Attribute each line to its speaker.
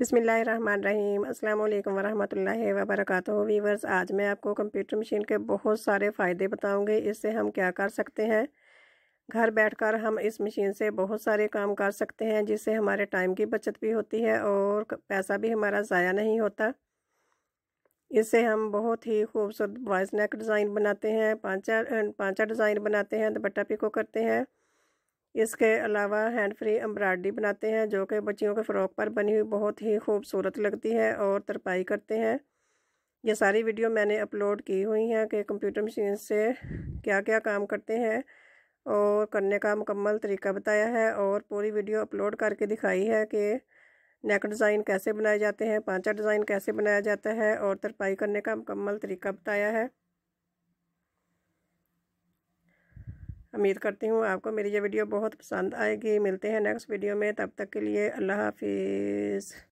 Speaker 1: बिसमीम अल्लाम वरहमल वबरक वीवर्स आज मैं आपको कंप्यूटर मशीन के बहुत सारे फ़ायदे बताऊंगी इससे हम क्या कर सकते हैं घर बैठकर हम इस मशीन से बहुत सारे काम कर सकते हैं जिससे हमारे टाइम की बचत भी होती है और पैसा भी हमारा ज़ाया नहीं होता इससे हम बहुत ही खूबसूरत बॉयस नेक डिज़ाइन बनाते हैं पाँचा अं, पाँचा डिज़ाइन बनाते हैं दुपट्टा पिको करते हैं इसके अलावा हैंड फ्री एम्ब्रायड्री बनाते हैं जो कि बच्चियों के फ़्रॉक पर बनी हुई बहुत ही खूबसूरत लगती है और तरपाई करते हैं ये सारी वीडियो मैंने अपलोड की हुई हैं कि कंप्यूटर मशीन से क्या क्या काम करते हैं और करने का मुकम्मल तरीका बताया है और पूरी वीडियो अपलोड करके दिखाई है कि नेक डिज़ाइन कैसे बनाए जाते हैं पांचा डिज़ाइन कैसे बनाया जाता है और तरपाई करने का मुकम्मल तरीका बताया है उम्मीद करती हूँ आपको मेरी ये वीडियो बहुत पसंद आएगी मिलते हैं नेक्स्ट वीडियो में तब तक के लिए अल्लाह हाफिज़